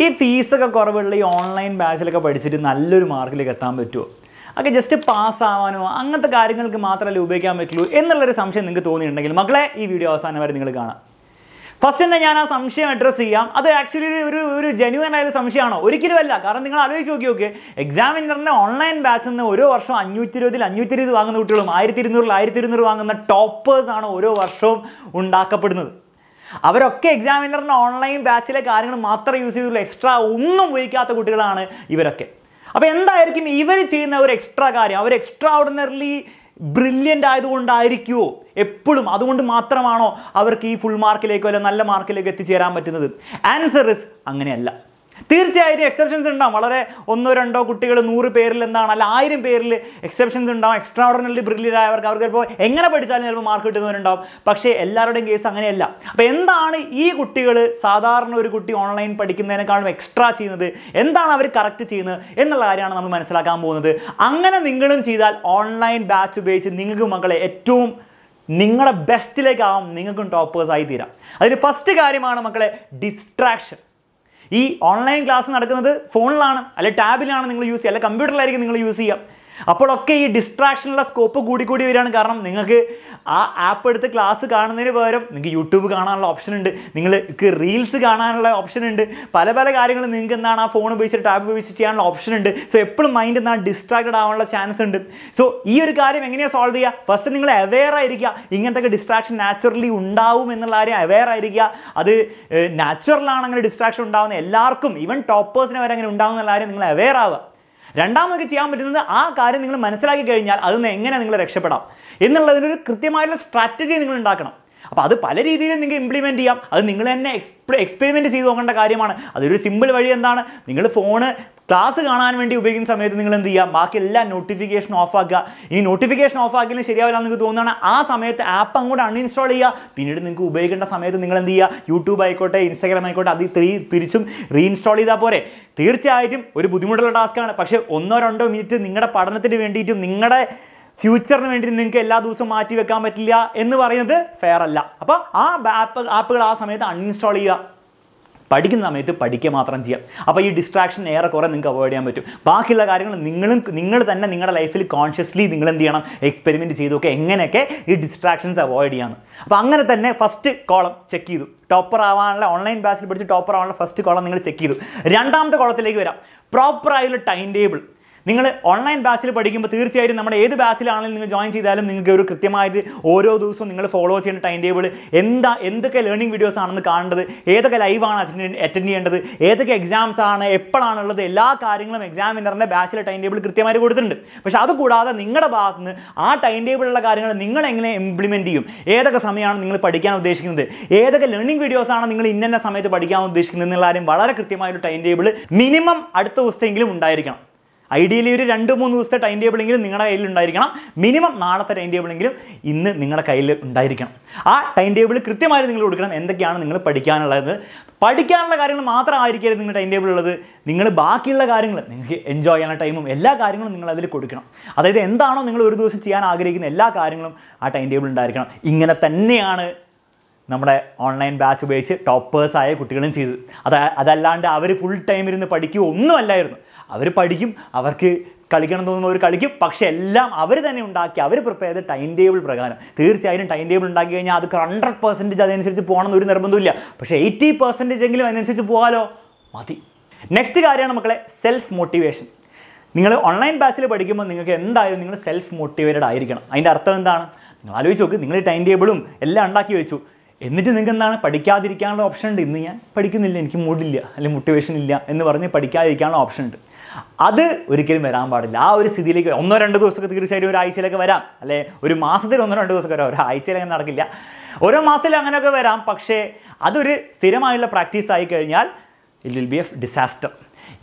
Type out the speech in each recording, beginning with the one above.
ഈ ഫീസൊക്കെ കുറവുള്ള ഈ ഓൺലൈൻ ബാച്ചിലൊക്കെ പഠിച്ചിട്ട് നല്ലൊരു മാർക്കിലേക്ക് എത്താൻ പറ്റുമോ ഒക്കെ ജസ്റ്റ് പാസ്സാവാനോ അങ്ങനത്തെ കാര്യങ്ങൾക്ക് മാത്രമല്ല ഉപയോഗിക്കാൻ പറ്റുള്ളൂ എന്നുള്ളൊരു സംശയം നിങ്ങൾക്ക് തോന്നിയിട്ടുണ്ടെങ്കിൽ മക്കളെ ഈ വീഡിയോ അവസാനം വരെ നിങ്ങൾ കാണാം ഫസ്റ്റ് തന്നെ ഞാൻ ആ സംശയം അഡ്രസ്സ് ചെയ്യാം അത് ആക്ച്വലി ഒരു ഒരു ജെന്യൂൻ ആയ സംശയമാണോ അല്ല കാരണം നിങ്ങൾ ആലോചിച്ച് നോക്കി നോക്ക് എക്സാമിനറിൻ്റെ ഓൺലൈൻ ബാച്ചിൽ നിന്ന് ഓരോ വർഷവും അഞ്ഞൂറ്റി ഇരുപതിൽ അഞ്ഞൂറ്റി ഇരുപത് വാങ്ങുന്ന കുട്ടികളും ആയിരത്തി ഇരുന്നൂറിൽ ആയിരത്തി ഇരുന്നൂറ് വാങ്ങുന്ന ടോപ്പേഴ്സാണ് ഓരോ വർഷവും ഉണ്ടാക്കപ്പെടുന്നത് അവരൊക്കെ എക്സാമിനറിൻ്റെ ഓൺലൈൻ ബാച്ചിലെ കാര്യങ്ങൾ മാത്രമേ യൂസ് ചെയ്തുള്ളൂ എക്സ്ട്രാ ഒന്നും ഉപയോഗിക്കാത്ത കുട്ടികളാണ് ഇവരൊക്കെ അപ്പോൾ എന്തായിരിക്കും ഇവർ ചെയ്യുന്ന ഒരു എക്സ്ട്രാ കാര്യം അവർ എക്സ്ട്രാ ഓർഡിനറിലി ബ്രില്യൻ്റ് ആയതുകൊണ്ടായിരിക്കുമോ എപ്പോഴും അതുകൊണ്ട് മാത്രമാണോ അവർക്ക് ഈ ഫുൾ മാർക്കിലേക്കോ അല്ലെങ്കിൽ നല്ല മാർക്കിലേക്കോ എത്തിച്ചേരാൻ പറ്റുന്നത് ആൻസർ ഇസ് അങ്ങനെയല്ല തീർച്ചയായിട്ടും എക്സെപ്ഷൻസ് ഉണ്ടാവും വളരെ ഒന്നോ രണ്ടോ കുട്ടികൾ നൂറ് പേരിൽ എന്താണ് അല്ല ആയിരം പേരിൽ എക്സെപ്ഷൻസ് ഉണ്ടാവും എക്സ്ട്രാ ഓർഡിനറി ബ്രില്യൻ്റ് ആയവർക്ക് അവർക്ക് ഇപ്പോൾ എങ്ങനെ പഠിച്ചാലും ചിലപ്പോൾ മാർക്ക് കിട്ടുന്നവരുണ്ടാവും പക്ഷേ എല്ലാവരുടെയും കേസ് അങ്ങനെയല്ല അപ്പോൾ എന്താണ് ഈ കുട്ടികൾ സാധാരണ ഒരു കുട്ടി ഓൺലൈൻ പഠിക്കുന്നതിനേക്കാളും എക്സ്ട്രാ ചെയ്യുന്നത് എന്താണ് അവർ കറക്റ്റ് ചെയ്യുന്നത് എന്നുള്ള കാര്യമാണ് നമ്മൾ മനസ്സിലാക്കാൻ പോകുന്നത് അങ്ങനെ നിങ്ങളും ചെയ്താൽ ഓൺലൈൻ ബാച്ച് ഉപയോഗിച്ച് നിങ്ങൾക്ക് മക്കളെ ഏറ്റവും നിങ്ങളുടെ ബെസ്റ്റിലേക്കാവും നിങ്ങൾക്കും ടോപ്പേഴ്സായി തീരാം അതിന് ഫസ്റ്റ് കാര്യമാണ് മക്കളെ ഡിസ്ട്രാക്ഷൻ ഈ ഓൺലൈൻ ക്ലാസ് നടക്കുന്നത് ഫോണിലാണ് അല്ലെങ്കിൽ ടാബിലാണ് നിങ്ങൾ യൂസ് ചെയ്യുക അല്ലെങ്കിൽ കമ്പ്യൂട്ടറിലായിരിക്കും നിങ്ങൾ യൂസ് ചെയ്യുക അപ്പോഴൊക്കെ ഈ ഡിസ്ട്രാക്ഷനുള്ള സ്കോപ്പ് കൂടി കൂടി വരികയാണ് കാരണം നിങ്ങൾക്ക് ആ ആപ്പ് എടുത്ത് ക്ലാസ് കാണുന്നതിന് പകരം നിങ്ങൾക്ക് യൂട്യൂബ് കാണാനുള്ള ഓപ്ഷൻ ഉണ്ട് നിങ്ങൾക്ക് റീൽസ് കാണാനുള്ള ഓപ്ഷൻ ഉണ്ട് പല പല കാര്യങ്ങൾ നിങ്ങൾക്ക് എന്താണ് ആ ഫോൺ ഉപയോഗിച്ച് ടാബ് ഉപയോഗിച്ച് ചെയ്യാനുള്ള ഓപ്ഷൻ ഉണ്ട് സോ എപ്പോഴും മൈൻഡ് എന്താണ് ഡിസ്ട്രാക്റ്റഡ് ആവാനുള്ള ചാൻസ് ഉണ്ട് സോ ഈ ഒരു കാര്യം എങ്ങനെയാണ് സോൾവ് ചെയ്യുക ഫസ്റ്റ് നിങ്ങൾ അവെയർ ആയിരിക്കുക ഇങ്ങനത്തെ ഡിസ്ട്രാക്ഷൻ നാച്ചുറലി ഉണ്ടാവും എന്നുള്ള കാര്യം അവെയർ ആയിരിക്കുക അത് നാച്ചുറലാണ് അങ്ങനെ ഡിസ്ട്രാക്ഷൻ ഉണ്ടാകുന്ന എല്ലാവർക്കും ഈവൻ ടോപ്പേഴ്സിന് വരെ അങ്ങനെ ഉണ്ടാകുന്ന കാര്യം നിങ്ങൾ അവെയർ ആവുക രണ്ടാമതൊക്കെ ചെയ്യാൻ പറ്റുന്നത് ആ കാര്യം നിങ്ങൾ മനസ്സിലാക്കി കഴിഞ്ഞാൽ അതിൽ എങ്ങനെ നിങ്ങൾ രക്ഷപ്പെടാം എന്നുള്ളതിനൊരു കൃത്യമായിട്ടുള്ള സ്ട്രാറ്റജി നിങ്ങൾ ഉണ്ടാക്കണം അപ്പോൾ അത് പല രീതിയിലും നിങ്ങൾക്ക് ഇംപ്ലിമെൻറ്റ് ചെയ്യാം അത് നിങ്ങൾ തന്നെ എക്സ്പെരിമെൻറ്റ് ചെയ്ത് നോക്കേണ്ട കാര്യമാണ് അതൊരു സിമ്പിൾ വഴി എന്താണ് നിങ്ങൾ ഫോണ് ക്ലാസ് കാണാൻ വേണ്ടി ഉപയോഗിക്കുന്ന സമയത്ത് നിങ്ങൾ എന്ത് ചെയ്യുക ബാക്കി എല്ലാ നോട്ടിഫിക്കേഷൻ ഓഫ് ആക്കുക ഈ നോട്ടിഫിക്കേഷൻ ഓഫ് ആക്കിയാലും ശരിയാവില്ല എന്ന് നിങ്ങൾക്ക് തോന്നുകയാണ് ആ സമയത്ത് ആപ്പ് അങ്ങോട്ട് അൺഇൻസ്റ്റാൾ ചെയ്യുക പിന്നീട് നിങ്ങൾക്ക് ഉപയോഗിക്കേണ്ട സമയത്ത് നിങ്ങൾ എന്ത് ചെയ്യുക യൂട്യൂബ് ആയിക്കോട്ടെ ഇൻസ്റ്റാഗ്രാം ആയിക്കോട്ടെ അത് ത്രീ തിരിച്ചും റീഇൻസ്റ്റാൾ ചെയ്താൽ പോരെ തീർച്ചയായിട്ടും ഒരു ബുദ്ധിമുട്ടുള്ള ടാസ്ക്കാണ് പക്ഷേ ഒന്നോ രണ്ടോ മിനിറ്റ് നിങ്ങളുടെ പഠനത്തിന് വേണ്ടിയിട്ടും നിങ്ങളുടെ ഫ്യൂച്ചറിന് വേണ്ടി നിങ്ങൾക്ക് എല്ലാ ദിവസവും മാറ്റി വെക്കാൻ പറ്റില്ല എന്ന് പറയുന്നത് ഫെയർ അല്ല അപ്പോൾ ആ ആപ്പ് ആപ്പുകൾ ആ സമയത്ത് അൺഇൻസ്റ്റാൾ ചെയ്യുക പഠിക്കുന്ന സമയത്ത് പഠിക്കുക മാത്രം ചെയ്യാം അപ്പോൾ ഈ ഡിസ്ട്രാക്ഷൻ ഏറെക്കുറെ നിങ്ങൾക്ക് അവോയ്ഡ് ചെയ്യാൻ പറ്റും ബാക്കിയുള്ള കാര്യങ്ങൾ നിങ്ങളും നിങ്ങൾ തന്നെ നിങ്ങളുടെ ലൈഫിൽ കോൺഷ്യസ്ലി നിങ്ങൾ എന്ത് ചെയ്യണം എക്സ്പെരിമെൻറ്റ് ചെയ്തൊക്കെ എങ്ങനെയൊക്കെ ഈ ഡിസ്ട്രാക്ഷൻസ് അവോയ്ഡ് ചെയ്യാമെന്ന് അപ്പോൾ അങ്ങനെ തന്നെ ഫസ്റ്റ് കോളം ചെക്ക് ചെയ്തു ടോപ്പർ ആവാനുള്ള ഓൺലൈൻ ബാച്ചിൽ പഠിച്ച് ടോപ്പർ ആവാനുള്ള ഫസ്റ്റ് കോളം നിങ്ങൾ ചെക്ക് ചെയ്തു രണ്ടാമത്തെ കോളത്തിലേക്ക് വരാം പ്രോപ്പറായുള്ള ടൈം ടേബിൾ നിങ്ങൾ ഓൺലൈൻ ബാച്ചിൽ പഠിക്കുമ്പോൾ തീർച്ചയായിട്ടും നമ്മുടെ ഏത് ബാച്ചിലാണെങ്കിലും നിങ്ങൾ ജോയിൻ ചെയ്താലും നിങ്ങൾക്ക് ഒരു കൃത്യമായിട്ട് ഓരോ ദിവസവും നിങ്ങൾ ഫോളോ ചെയ്യുന്ന ടൈം ടേബിൾ എന്താ എന്തൊക്കെ ലേണിംഗ് വീഡിയോസ് ആണെന്ന് കാണേണ്ടത് ഏതൊക്കെ ലൈവാണ് അറ്റൻഡ് ചെയ്യേണ്ടത് ഏതൊക്കെ എക്സാംസ് ആണ് എപ്പോഴാണുള്ളത് എല്ലാ കാര്യങ്ങളും എക്സാമിനറിൻ്റെ ബാച്ചിലെ ടൈം ടേബിൾ കൃത്യമായിട്ട് കൊടുത്തിട്ടുണ്ട് പക്ഷേ അതുകൂടാതെ നിങ്ങളുടെ ഭാഗത്ത് നിന്ന് ആ ടൈം ടേബിളുള്ള കാര്യങ്ങൾ നിങ്ങൾ എങ്ങനെ ഇംപ്ലിമെൻറ്റ് ചെയ്യും ഏതൊക്കെ സമയമാണ് നിങ്ങൾ പഠിക്കാൻ ഉദ്ദേശിക്കുന്നത് ഏതൊക്കെ ലേണിംഗ് വീഡിയോസാണ് നിങ്ങൾ ഇന്ന സമയത്ത് പഠിക്കാൻ ഉദ്ദേശിക്കുന്നത് എന്നുള്ള കാര്യം വളരെ കൃത്യമായൊരു ടൈം ടേബിൾ മിനിമം അടുത്ത ദിവസത്തെങ്കിലും ഉണ്ടായിരിക്കണം ഐഡിയലി ഒരു രണ്ട് മൂന്ന് ദിവസത്തെ ടൈം ടേബിളെങ്കിലും നിങ്ങളുടെ കയ്യിൽ ഉണ്ടായിരിക്കണം മിനിമം നാളത്തെ ടൈം ടേബിളെങ്കിലും ഇന്ന് നിങ്ങളുടെ കയ്യിൽ ഉണ്ടായിരിക്കണം ആ ടൈം ടേബിൾ കൃത്യമായി നിങ്ങൾ കൊടുക്കണം എന്തൊക്കെയാണ് നിങ്ങൾ പഠിക്കാനുള്ളത് പഠിക്കാനുള്ള കാര്യങ്ങൾ മാത്രമായിരിക്കരുത് നിങ്ങളുടെ ടൈം ടേബിൾ ഉള്ളത് നിങ്ങൾ ബാക്കിയുള്ള കാര്യങ്ങൾ നിങ്ങൾക്ക് എൻജോയ് ചെയ്യാനുള്ള ടൈമും എല്ലാ കാര്യങ്ങളും നിങ്ങൾ അതിൽ കൊടുക്കണം അതായത് എന്താണോ നിങ്ങൾ ഒരു ദിവസം ചെയ്യാൻ ആഗ്രഹിക്കുന്ന എല്ലാ കാര്യങ്ങളും ആ ടൈം ടേബിൾ ഉണ്ടായിരിക്കണം ഇങ്ങനെ തന്നെയാണ് നമ്മുടെ ഓൺലൈൻ ബാച്ച് ഉപയോഗിച്ച് ടോപ്പേഴ്സായ കുട്ടികളും ചെയ്തത് അത് അതല്ലാണ്ട് അവർ ഫുൾ ടൈം ഇരുന്ന് പഠിക്കുക ഒന്നുമല്ലായിരുന്നു അവർ പഠിക്കും അവർക്ക് കളിക്കണം തോന്നുമ്പോൾ അവർ കളിക്കും പക്ഷേ എല്ലാം അവർ തന്നെ ഉണ്ടാക്കി അവർ പ്രിപ്പയർ ചെയ്ത് ടൈം ടേബിൾ പ്രകാരം തീർച്ചയായും ടൈം ടേബിൾ ഉണ്ടാക്കി കഴിഞ്ഞാൽ അത് ഹൺഡ്രഡ് പെർസെൻറ്റേജ് അതനുസരിച്ച് പോകണം ഒരു നിർബന്ധമില്ല പക്ഷേ എയ്റ്റി പെർസെൻറ്റേജ് എങ്കിലും അതിനനുസരിച്ച് പോകാലോ മതി നെക്സ്റ്റ് കാര്യമാണ് മക്കളെ സെൽഫ് മോട്ടിവേഷൻ നിങ്ങൾ ഓൺലൈൻ ബാച്ചിൽ പഠിക്കുമ്പോൾ നിങ്ങൾക്ക് എന്തായാലും നിങ്ങൾ സെൽഫ് മോട്ടിവേറ്റഡ് ആയിരിക്കണം അതിൻ്റെ അർത്ഥം എന്താണ് നിങ്ങൾ ആലോചിച്ച് നോക്ക് നിങ്ങൾ ടൈം ടേബിളും എല്ലാം ഉണ്ടാക്കി വെച്ചു എന്നിട്ട് നിങ്ങൾക്ക് എന്താണ് പഠിക്കാതിരിക്കാനുള്ള ഓപ്ഷൻ ഉണ്ട് ഇന്ന് ഞാൻ പഠിക്കുന്നില്ല എനിക്ക് മൂടില്ല അല്ലെങ്കിൽ മോട്ടിവേഷൻ ഇല്ല എന്ന് പറഞ്ഞ് പഠിക്കാതിരിക്കാനുള്ള ഓപ്ഷൻ ഉണ്ട് അത് ഒരിക്കലും വരാൻ പാടില്ല ആ ഒരു സ്ഥിതിയിലേക്ക് ഒന്നോ രണ്ടോ ദിവസമൊക്കെ തീർച്ചയായിട്ടും ഒരു ആഴ്ചയിലൊക്കെ വരാം അല്ലെ ഒരു മാസത്തിൽ ഒന്നോ രണ്ടോ ദിവസമൊക്കെ വരാം ഒരാഴ്ചയിൽ അങ്ങനെ നടക്കില്ല ഓരോ മാസത്തിലും അങ്ങനെയൊക്കെ വരാം പക്ഷേ അതൊരു സ്ഥിരമായുള്ള പ്രാക്ടീസ് ആയി കഴിഞ്ഞാൽ it will be a disaster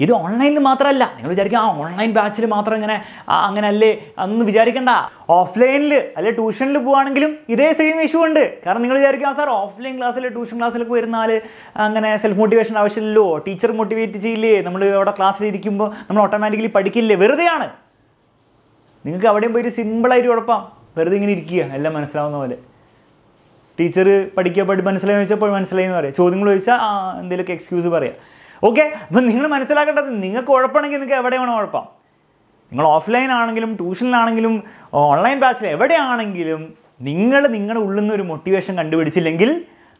ഇത് ഓൺലൈനിൽ മാത്രമല്ല നിങ്ങൾ വിചാരിക്കുക ആ ഓൺലൈൻ ബാച്ചിൽ മാത്രം ഇങ്ങനെ അങ്ങനെ അല്ലേ അന്ന് വിചാരിക്കണ്ട ഓഫ്ലൈനിൽ അല്ലെ ട്യൂഷനിൽ പോവുകയാണെങ്കിലും ഇതേ സെയിം ഇഷ്യൂ ഉണ്ട് കാരണം നിങ്ങൾ വിചാരിക്കുക സാർ ഓഫ്ലൈൻ ക്ലാസ്സിൽ ട്യൂഷൻ ക്ലാസ്സിലൊക്കെ വരുന്നാൽ അങ്ങനെ സെൽഫ് മോട്ടിവേഷൻ ആവശ്യമില്ലല്ലോ ടീച്ചർ മോട്ടിവേറ്റ് ചെയ്യില്ലേ നമ്മൾ അവിടെ ക്ലാസ്സിലിരിക്കുമ്പോൾ നമ്മൾ ഓട്ടോമാറ്റിക്കലി പഠിക്കില്ലേ വെറുതെയാണ് നിങ്ങൾക്ക് അവിടെയും പോയി സിമ്പിളായിട്ട് ഉഴപ്പാം വെറുതെ ഇങ്ങനെ ഇരിക്കുക എല്ലാം മനസ്സിലാവുന്ന പോലെ ടീച്ചർ പഠിക്കുക പഠി മനസ്സിലായി ചോദിച്ചപ്പോൾ മനസ്സിലായി എന്ന് പറയാം ചോദ്യങ്ങൾ ചോദിച്ചാൽ എന്തെങ്കിലുമൊക്കെ എക്സ്ക്യൂസ് പറയാം ഓക്കെ അപ്പം നിങ്ങൾ മനസ്സിലാക്കേണ്ടത് നിങ്ങൾക്ക് കുഴപ്പമാണെങ്കിൽ നിങ്ങൾക്ക് എവിടെയാണ് കുഴപ്പം നിങ്ങൾ ഓഫ്ലൈൻ ആണെങ്കിലും ട്യൂഷനിലാണെങ്കിലും ഓൺലൈൻ ക്ലാസ്സിൽ എവിടെയാണെങ്കിലും നിങ്ങൾ നിങ്ങളുടെ ഉള്ളിൽ നിന്ന് ഒരു മോട്ടിവേഷൻ കണ്ടുപിടിച്ചില്ലെങ്കിൽ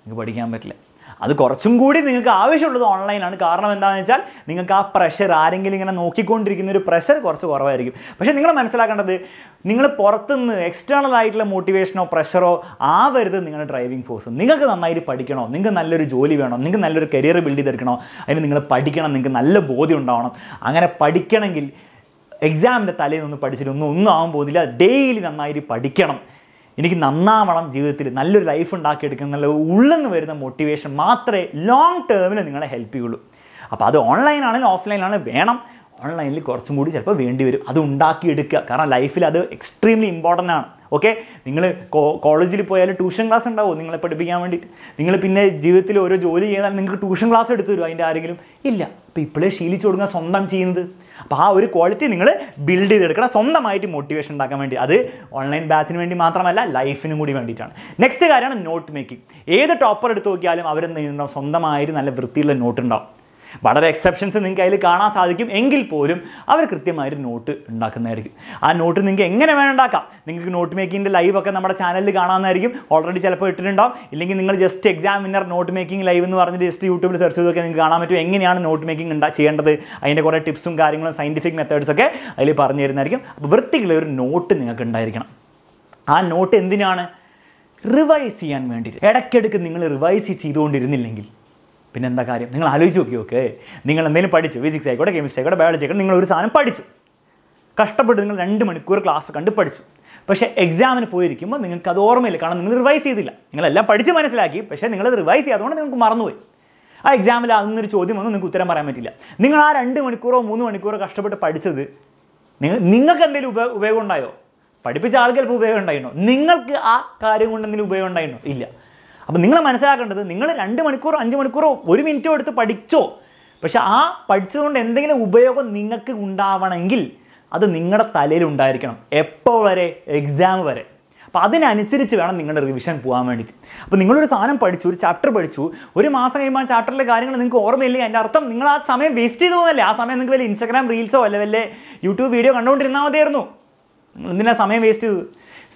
നിങ്ങൾക്ക് പഠിക്കാൻ പറ്റില്ല അത് കുറച്ചും കൂടി നിങ്ങൾക്ക് ആവശ്യമുള്ളത് ഓൺലൈനാണ് കാരണം എന്താണെന്ന് വെച്ചാൽ നിങ്ങൾക്ക് ആ പ്രഷർ ആരെങ്കിലും ഇങ്ങനെ നോക്കിക്കൊണ്ടിരിക്കുന്ന ഒരു പ്രഷർ കുറച്ച് കുറവായിരിക്കും പക്ഷേ നിങ്ങൾ മനസ്സിലാക്കേണ്ടത് നിങ്ങൾ പുറത്തുനിന്ന് എക്സ്റ്റേണൽ ആയിട്ടുള്ള മോട്ടിവേഷനോ പ്രഷറോ ആവരുത് നിങ്ങളുടെ ഡ്രൈവിംഗ് ഫോഴ്സ് നിങ്ങൾക്ക് നന്നായിട്ട് പഠിക്കണോ നിങ്ങൾക്ക് നല്ലൊരു ജോലി വേണോ നിങ്ങൾക്ക് നല്ലൊരു കരിയർ ബിൽഡ് ചെയ്തെടുക്കണോ അതിന് നിങ്ങൾ പഠിക്കണം നിങ്ങൾക്ക് നല്ല ബോധ്യം ഉണ്ടാവണം അങ്ങനെ പഠിക്കണമെങ്കിൽ എക്സാമിൻ്റെ തലേന്നൊന്നും പഠിച്ചിട്ടൊന്നും ഒന്നും ആവാൻ പോകുന്നില്ല ഡെയിലി നന്നായിട്ട് പഠിക്കണം എനിക്ക് നന്നാവണം ജീവിതത്തിൽ നല്ലൊരു ലൈഫ് ഉണ്ടാക്കിയെടുക്കണം നല്ല ഉള്ളെന്ന് വരുന്ന മോട്ടിവേഷൻ മാത്രമേ ലോങ് ടേമിൽ നിങ്ങളെ ഹെൽപ്പ് ചെയ്യുള്ളൂ അപ്പോൾ അത് ഓൺലൈനാണെങ്കിലും ഓഫ്ലൈനാണെങ്കിലും വേണം ഓൺലൈനിൽ കുറച്ചും കൂടി ചിലപ്പോൾ വേണ്ടി വരും അത് ഉണ്ടാക്കിയെടുക്കുക കാരണം ലൈഫിൽ അത് എക്സ്ട്രീംലി ഇമ്പോർട്ടൻ്റ് ആണ് ഓക്കെ നിങ്ങൾ കോളേജിൽ പോയാലും ട്യൂഷൻ ക്ലാസ് ഉണ്ടാവും നിങ്ങളെ പഠിപ്പിക്കാൻ വേണ്ടിയിട്ട് നിങ്ങൾ പിന്നെ ജീവിതത്തിൽ ഓരോ ജോലി ചെയ്താൽ നിങ്ങൾക്ക് ട്യൂഷൻ ക്ലാസ് എടുത്തു തരും അതിൻ്റെ ആരെങ്കിലും ഇല്ല അപ്പോൾ ഇപ്പോഴേ ശീലിച്ചു കൊടുക്കുക സ്വന്തം ചെയ്യുന്നത് അപ്പോൾ ആ ഒരു ക്വാളിറ്റി നിങ്ങൾ ബിൽഡ് ചെയ്തെടുക്കണം സ്വന്തമായിട്ട് മോട്ടിവേഷൻ ഉണ്ടാക്കാൻ വേണ്ടി അത് ഓൺലൈൻ ബാച്ചിന് വേണ്ടി മാത്രമല്ല ലൈഫിനും കൂടി വേണ്ടിയിട്ടാണ് നെക്സ്റ്റ് കാര്യമാണ് നോട്ട് മേക്കിംഗ് ഏത് ടോപ്പർ എടുത്ത് നോക്കിയാലും അവരെന്തെങ്കിലും സ്വന്തമായിട്ട് നല്ല വൃത്തിയുള്ള നോട്ട് ഉണ്ടാവും വളരെ എക്സെപ്ഷൻസ് നിങ്ങൾക്ക് അതിൽ കാണാൻ സാധിക്കും എങ്കിൽ പോലും അവർ കൃത്യമായിട്ട് നോട്ട് ഉണ്ടാക്കുന്നതായിരിക്കും ആ നോട്ട് നിങ്ങൾക്ക് എങ്ങനെ വേണം ഉണ്ടാക്കാം നിങ്ങൾക്ക് നോട്ട് മേക്കിങ്ങിൻ്റെ ലൈവൊക്കെ നമ്മുടെ ചാനലിൽ കാണാമെന്നായിരിക്കും ഓൾറെഡി ചിലപ്പോൾ ഇട്ടിട്ടുണ്ടാവും ഇല്ലെങ്കിൽ നിങ്ങൾ just examiner note making live എന്ന് പറഞ്ഞിട്ട് ജസ്റ്റ് യൂട്യൂബിൽ സെർച്ച് ചെയ്തൊക്കെ നിങ്ങൾക്ക് കാണാൻ പറ്റും എങ്ങനെയാണ് നോട്ട് മേക്കിംഗ് ഉണ്ടാ ചെയ്യേണ്ടത് അതിൻ്റെ കുറേ ടിപ്സും കാര്യങ്ങളും സയൻറ്റിഫിക് മെത്തേഡ്സൊക്കെ അതിൽ പറഞ്ഞു തരുന്നതായിരിക്കും അപ്പോൾ വൃത്തിയുള്ള ഒരു നോട്ട് നിങ്ങൾക്ക് ഉണ്ടായിരിക്കണം ആ നോട്ട് എന്തിനാണ് റിവൈസ് ചെയ്യാൻ വേണ്ടിയിട്ട് ഇടയ്ക്കിടയ്ക്ക് നിങ്ങൾ റിവൈസ് ചെയ്തുകൊണ്ടിരുന്നില്ലെങ്കിൽ പിന്നെന്താ കാര്യം നിങ്ങൾ ആലോചിച്ച് നോക്കി ഓക്കേ നിങ്ങൾ എന്തെങ്കിലും പഠിച്ചു ഫിസിക്സ് ആയിക്കോട്ടെ കെമിസ്ട്രി ആയിക്കോട്ടെ ബയോളജി ആയിക്കോട്ടെ നിങ്ങൾ ഒരു സാധനം പഠിച്ചു കഷ്ടപ്പെട്ട് നിങ്ങൾ രണ്ട് മണിക്കൂർ ക്ലാസ് കണ്ട് പഠിച്ചു പക്ഷേ എക്സാമിന് പോയിരിക്കുമ്പോൾ നിങ്ങൾക്ക് അത് ഓർമ്മയില്ല കാരണം നിങ്ങൾ റിവൈസ് ചെയ്തില്ല നിങ്ങളെല്ലാം പഠിച്ച് മനസ്സിലാക്കി പക്ഷേ നിങ്ങൾ റിവൈസ് ചെയ്യാതുകൊണ്ട് നിങ്ങൾക്ക് മറന്നുപോയി ആ എക്സാമിൽ അതൊന്നൊരു ചോദ്യം വന്ന് നിങ്ങൾക്ക് ഉത്തരം പറയാൻ പറ്റില്ല നിങ്ങൾ ആ രണ്ട് മണിക്കൂറോ മൂന്ന് മണിക്കൂറോ കഷ്ടപ്പെട്ട് പഠിച്ചത് നിങ്ങൾ നിങ്ങൾക്ക് എന്തെങ്കിലും ഉപയോഗം ഉണ്ടായോ പഠിപ്പിച്ച ആൾക്ക് ഉപയോഗം ഉണ്ടായിരുന്നോ നിങ്ങൾക്ക് ആ കാര്യം കൊണ്ട് എന്തെങ്കിലും ഉപയോഗം ഉണ്ടായിരുന്നോ ഇല്ല അപ്പോൾ നിങ്ങൾ മനസ്സിലാക്കേണ്ടത് നിങ്ങൾ രണ്ട് മണിക്കൂറോ അഞ്ച് മണിക്കൂറോ ഒരു മിനിറ്റോ എടുത്ത് പഠിച്ചോ പക്ഷേ ആ പഠിച്ചതുകൊണ്ട് എന്തെങ്കിലും ഉപയോഗം നിങ്ങൾക്ക് ഉണ്ടാവണമെങ്കിൽ അത് നിങ്ങളുടെ തലയിൽ ഉണ്ടായിരിക്കണം എപ്പോൾ വരെ എക്സാം വരെ അപ്പോൾ അതിനനുസരിച്ച് വേണം നിങ്ങളുടെ റിവിഷൻ പോകാൻ വേണ്ടിയിട്ട് അപ്പോൾ നിങ്ങളൊരു സാധനം പഠിച്ചു ഒരു ചാപ്റ്റർ പഠിച്ചു ഒരു മാസം കഴിയുമ്പോൾ ആ ചാപ്റ്ററിലെ കാര്യങ്ങൾ നിങ്ങൾക്ക് ഓർമ്മയില്ലേ അതിൻ്റെ അർത്ഥം നിങ്ങൾ ആ സമയം വേസ്റ്റ് ചെയ്തു പോകുന്നല്ലേ ആ സമയം നിങ്ങൾക്ക് വലിയ ഇൻസ്റ്റാഗ്രാം റീൽസോ അല്ല വല്ല യൂട്യൂബ് വീഡിയോ കണ്ടുകൊണ്ടിരുന്നാൽ മതിയായിരുന്നു നിങ്ങൾ എന്തിനാ സമയം വേസ്റ്റ് ചെയ്തത്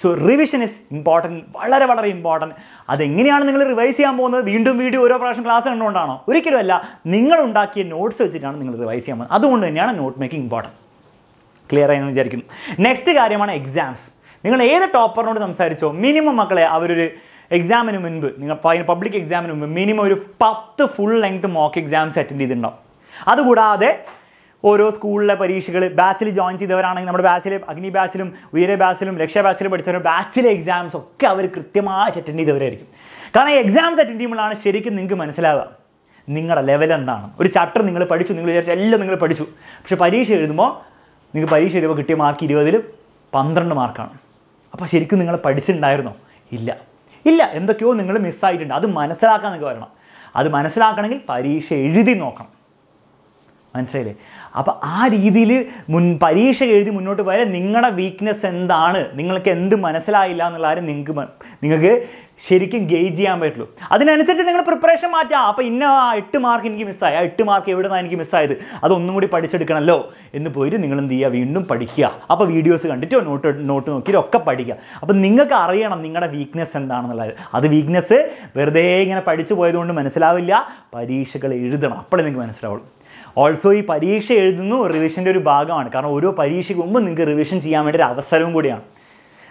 സോ റിവിഷൻ ഇസ് ഇമ്പോർട്ടൻറ്റ് വളരെ വളരെ ഇമ്പോർട്ടൻറ്റ് അതെങ്ങനെയാണ് നിങ്ങൾ റിവൈസ് ചെയ്യാൻ പോകുന്നത് വീണ്ടും വീഡിയോ ഓരോ പ്രാവശ്യം ക്ലാസ് കണ്ടുകൊണ്ടാണോ ഒരിക്കലുമല്ല നിങ്ങൾ ഉണ്ടാക്കിയ നോട്ട്സ് വെച്ചിട്ടാണ് നിങ്ങൾ റിവൈസ് ചെയ്യാൻ പോകുന്നത് അതുകൊണ്ട് തന്നെയാണ് നോട്ട് മേക്കിംഗ് ഇമ്പോർട്ടൻറ്റ് ക്ലിയർ ആയി എന്ന് വിചാരിക്കുന്നു നെക്സ്റ്റ് കാര്യമാണ് എക്സാംസ് നിങ്ങൾ ഏത് ടോപ്പറിനോട് സംസാരിച്ചോ മിനിമം മക്കളെ അവരൊരു എക്സാമിന് മുൻപ് നിങ്ങൾ പബ്ലിക് എക്സാമിന് മുൻപ് മിനിമം ഒരു പത്ത് full length mock exams attend ചെയ്തിട്ടുണ്ടാവും അതുകൂടാതെ ഓരോ സ്കൂളിലെ പരീക്ഷകൾ ബാച്ചിൽ ജോയിൻ ചെയ്തവരാണെങ്കിൽ നമ്മുടെ ബാച്ചിലെ അഗ്നി ബാച്ചിലും ഉയര ബാച്ചിലും രക്ഷാ ബാച്ചിലും പഠിച്ചവരും ബാച്ചിലെ എക്സാംസ് ഒക്കെ അവർ കൃത്യമായിട്ട് അറ്റൻഡ് ചെയ്തവരായിരിക്കും കാരണം എക്സാംസ് അറ്റൻഡ് ചെയ്യുമ്പോഴാണ് ശരിക്കും നിങ്ങൾക്ക് മനസ്സിലാവുക നിങ്ങളുടെ ലെവൽ എന്താണ് ഒരു ചാപ്റ്റർ നിങ്ങൾ പഠിച്ചു നിങ്ങൾ വിചാരിച്ചു എല്ലാം നിങ്ങൾ പഠിച്ചു പക്ഷേ പരീക്ഷ എഴുതുമ്പോൾ നിങ്ങൾക്ക് പരീക്ഷ എഴുതുമ്പോൾ കിട്ടിയ മാർക്ക് ഇരുപതിൽ പന്ത്രണ്ട് മാർക്കാണ് അപ്പോൾ ശരിക്കും നിങ്ങൾ പഠിച്ചിട്ടുണ്ടായിരുന്നോ ഇല്ല ഇല്ല എന്തൊക്കെയോ നിങ്ങൾ മിസ്സായിട്ടുണ്ട് അത് മനസ്സിലാക്കാൻ നിങ്ങൾക്ക് വരണം അത് മനസ്സിലാക്കണമെങ്കിൽ പരീക്ഷ എഴുതി നോക്കണം മനസ്സിലായില്ലേ അപ്പോൾ ആ രീതിയിൽ മുൻ പരീക്ഷ എഴുതി മുന്നോട്ട് പോയാൽ നിങ്ങളുടെ വീക്ക്നെസ് എന്താണ് നിങ്ങൾക്ക് എന്ത് മനസ്സിലായില്ല എന്നുള്ള കാര്യം നിങ്ങൾക്ക് നിങ്ങൾക്ക് ശരിക്കും ഗെയ്ജ് ചെയ്യാൻ പറ്റുള്ളൂ അതിനനുസരിച്ച് നിങ്ങൾ പ്രിപ്പറേഷൻ മാറ്റാം അപ്പോൾ ഇന്ന ആ എട്ട് മാർക്ക് എനിക്ക് മിസ്സായി ആ എട്ട് മാർക്ക് എവിടെ നിന്നാണ് എനിക്ക് മിസ്സായത് അതൊന്നും കൂടി പഠിച്ചെടുക്കണമല്ലോ എന്ന് പോയിട്ട് നിങ്ങൾ എന്ത് ചെയ്യുക വീണ്ടും പഠിക്കുക അപ്പോൾ വീഡിയോസ് കണ്ടിട്ടോ നോട്ട് നോട്ട് നോക്കിയിട്ടോ ഒക്കെ പഠിക്കുക അപ്പോൾ നിങ്ങൾക്ക് അറിയണം നിങ്ങളുടെ വീക്ക്നെസ് എന്താണെന്നുള്ളത് അത് വീക്ക്നെസ് വെറുതെ ഇങ്ങനെ പഠിച്ചു പോയതുകൊണ്ട് മനസ്സിലാവില്ല പരീക്ഷകൾ എഴുതണം അപ്പോഴേ നിങ്ങൾക്ക് മനസ്സിലാവുള്ളൂ ഓൾസോ ഈ പരീക്ഷ എഴുതുന്നു റിവിഷൻ്റെ ഒരു ഭാഗമാണ് കാരണം ഓരോ പരീക്ഷയ്ക്ക് മുമ്പ് നിങ്ങൾക്ക് റിവിഷൻ ചെയ്യാൻ വേണ്ടി ഒരു അവസരവും കൂടിയാണ്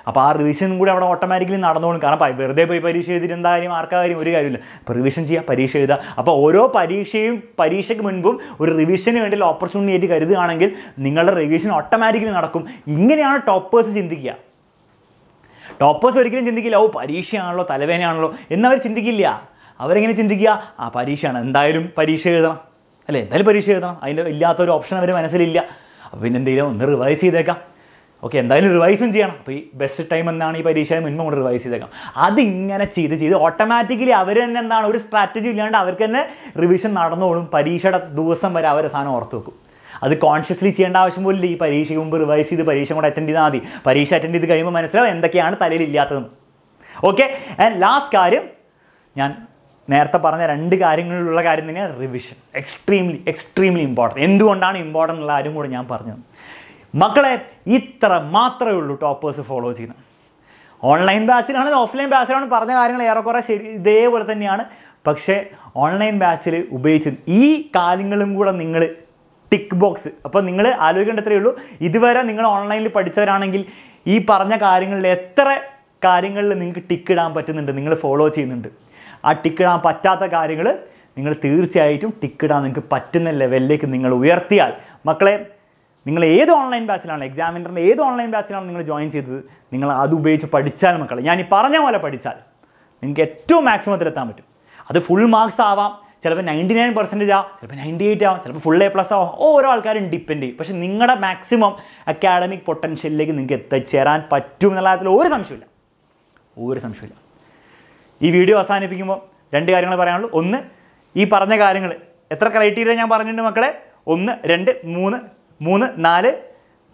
അപ്പോൾ ആ റിവിഷൻ കൂടി അവിടെ ഓട്ടോമാറ്റിക്കലി നടന്നോളും കാരണം വെറുതെ പോയി പരീക്ഷ എഴുതിയിട്ട് എന്താ കാര്യം ഒരു കാര്യമില്ല അപ്പോൾ റിവിഷൻ ചെയ്യുക പരീക്ഷ എഴുതുക അപ്പോൾ ഓരോ പരീക്ഷയും പരീക്ഷയ്ക്ക് മുൻപും ഒരു റിവിഷന് വേണ്ടിയുള്ള ഓപ്പർച്യൂണിറ്റി ആയിട്ട് കരുതുകയാണെങ്കിൽ നിങ്ങളുടെ റിവിഷൻ ഓട്ടോമാറ്റിക്കലി നടക്കും ഇങ്ങനെയാണ് ടോപ്പേഴ്സ് ചിന്തിക്കുക ടോപ്പേഴ്സ് ഒരിക്കലും ചിന്തിക്കില്ല ഓ പരീക്ഷയാണല്ലോ തലവേനയാണല്ലോ എന്നവർ ചിന്തിക്കില്ല അവരെങ്ങനെ ചിന്തിക്കുക ആ പരീക്ഷയാണ് എന്തായാലും പരീക്ഷ എഴുതണം അല്ലേ എന്തായാലും പരീക്ഷ എഴുതണം അതിൻ്റെ ഇല്ലാത്തൊരു ഓപ്ഷൻ അവർ മനസ്സിലില്ല അപ്പോൾ പിന്നെ എന്തെങ്കിലും ഒന്ന് റിവൈസ് ചെയ്തേക്കാം ഓക്കെ എന്തായാലും റിവൈസും ചെയ്യണം അപ്പോൾ ഈ ബെസ്റ്റ് ടൈം എന്നാണ് ഈ പരീക്ഷ മുൻപ് കൊണ്ട് റിവൈസ് ചെയ്തേക്കാം അതിങ്ങനെ ചെയ്ത് ചെയ്ത് ഓട്ടോമാറ്റിക്കലി അവർ തന്നെ എന്താണ് ഒരു സ്ട്രാറ്റജി ഇല്ലാണ്ട് അവർക്ക് തന്നെ റിവിഷൻ നടന്നോളും പരീക്ഷയുടെ ദിവസം വരെ അവർ സാധനം ഓർത്ത് വെക്കും അത് കോൺഷ്യസ്ലി ചെയ്യേണ്ട ആവശ്യം പോലില്ല ഈ പരീക്ഷയ്ക്ക് മുമ്പ് റിവൈസ് ചെയ്ത് പരീക്ഷ കൂടെ അറ്റൻഡ് ചെയ്താൽ മതി പരീക്ഷ അറ്റൻഡ് ചെയ്ത് കഴിയുമ്പോൾ മനസ്സിലാവും എന്തൊക്കെയാണ് തലയിൽ ഇല്ലാത്തതെന്ന് ഓക്കെ ആൻഡ് ലാസ്റ്റ് കാര്യം ഞാൻ നേരത്തെ പറഞ്ഞ രണ്ട് കാര്യങ്ങളിലുള്ള കാര്യം തന്നെയാണ് റിവിഷൻ എക്സ്ട്രീംലി എക്സ്ട്രീംലി ഇമ്പോർട്ടൻറ്റ് എന്തുകൊണ്ടാണ് ഇമ്പോർട്ടൻ്റ് ഉള്ള കാര്യം കൂടെ ഞാൻ പറഞ്ഞത് മക്കളെ ഇത്ര മാത്രമേ ഉള്ളൂ ടോപ്പേഴ്സ് ഫോളോ ചെയ്യുന്നത് ഓൺലൈൻ ബാച്ചിലാണെങ്കിൽ ഓഫ്ലൈൻ ബാച്ചിലാണ് പറഞ്ഞ കാര്യങ്ങൾ ഏറെക്കുറെ ശരി ഇതേപോലെ തന്നെയാണ് പക്ഷേ ഓൺലൈൻ ബാച്ചിൽ ഉപയോഗിച്ച് ഈ കാര്യങ്ങളും കൂടെ നിങ്ങൾ ടിക്ക് ബോക്സ് അപ്പോൾ നിങ്ങൾ ആലോചിക്കേണ്ടത്രേ ഉള്ളൂ ഇതുവരെ നിങ്ങൾ ഓൺലൈനിൽ പഠിച്ചവരാണെങ്കിൽ ഈ പറഞ്ഞ കാര്യങ്ങളിൽ എത്ര കാര്യങ്ങളിൽ നിങ്ങൾക്ക് ടിക്ക് ഇടാൻ പറ്റുന്നുണ്ട് നിങ്ങൾ ഫോളോ ചെയ്യുന്നുണ്ട് ആ ടിക്കിടാൻ പറ്റാത്ത കാര്യങ്ങൾ നിങ്ങൾ തീർച്ചയായിട്ടും ടിക്കിടാൻ നിങ്ങൾക്ക് പറ്റുന്ന ലെവലിലേക്ക് നിങ്ങൾ ഉയർത്തിയാൽ മക്കളെ നിങ്ങൾ ഏത് ഓൺലൈൻ ബാച്ചിലാണ് എക്സാമിനറിൻ്റെ ഏത് ഓൺലൈൻ ബാച്ചിലാണ് നിങ്ങൾ ജോയിൻ ചെയ്തത് നിങ്ങൾ അത് ഉപയോഗിച്ച് പഠിച്ചാൽ മക്കളെ ഞാൻ ഈ പറഞ്ഞ പോലെ പഠിച്ചാൽ നിങ്ങൾക്ക് ഏറ്റവും മാക്സിമത്തിൽ എത്താൻ പറ്റും അത് ഫുൾ മാർക്സ് ആവാം ചിലപ്പോൾ നയൻറ്റി നയൻ പെർസെൻറ്റേജ് ആവാം ചിലപ്പോൾ നയൻറ്റി എയ്റ്റ് ആവാം ചിലപ്പോൾ ഫുൾ എ പ്ലസ് ആവാം ഓരോ ആൾക്കാരും ഡിപ്പെൻഡ് ചെയ്യും പക്ഷേ നിങ്ങളുടെ മാക്സിമം അക്കാഡമിക് പൊട്ടൻഷ്യലിലേക്ക് നിങ്ങൾക്ക് എത്തിച്ചേരാൻ പറ്റും എന്നുള്ള കാര്യത്തിൽ ഒരു സംശയമില്ല ഒരു സംശയമില്ല ഈ വീഡിയോ അവസാനിപ്പിക്കുമ്പോൾ രണ്ട് കാര്യങ്ങൾ പറയാനുള്ളൂ ഒന്ന് ഈ പറഞ്ഞ കാര്യങ്ങൾ എത്ര ക്രൈറ്റീരിയ ഞാൻ പറഞ്ഞിട്ടുണ്ട് മക്കളെ ഒന്ന് രണ്ട് മൂന്ന് മൂന്ന് നാല്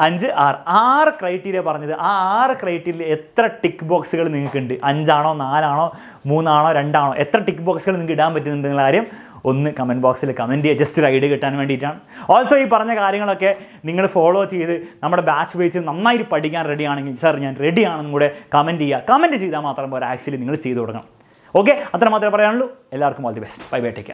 അഞ്ച് ആറ് ആറ് ക്രൈറ്റീരിയ പറഞ്ഞത് ആ ആറ് ക്രൈറ്റീരിയ എത്ര ടിക്ക് ബോക്സുകൾ നിങ്ങൾക്കുണ്ട് അഞ്ചാണോ നാലാണോ മൂന്നാണോ രണ്ടാണോ എത്ര ടിക്ക് ബോക്സുകൾ നിങ്ങൾക്ക് ഇടാൻ പറ്റുന്നുണ്ടെന്നുള്ള കാര്യം ഒന്ന് കമൻറ്റ് ബോക്സിൽ കമൻറ്റ് ചെയ്യുക ജസ്റ്റ് ഒരു ഐഡിയ കിട്ടാൻ വേണ്ടിയിട്ടാണ് ഓൾസോ ഈ പറഞ്ഞ കാര്യങ്ങളൊക്കെ നിങ്ങൾ ഫോളോ ചെയ്ത് നമ്മുടെ ബാച്ച് ഉപയോഗിച്ച് നന്നായിട്ട് പഠിക്കാൻ റെഡിയാണെങ്കിൽ സാർ ഞാൻ റെഡിയാണെന്നും കൂടെ കമൻറ്റ് ചെയ്യുക കമൻറ്റ് ചെയ്താൽ മാത്രം പോരാ ആക്ച്വലി നിങ്ങൾ ചെയ്തു തുടങ്ങണം ഓക്കെ അത്ര പറയാനുള്ളൂ എല്ലാവർക്കും all the best bye bye take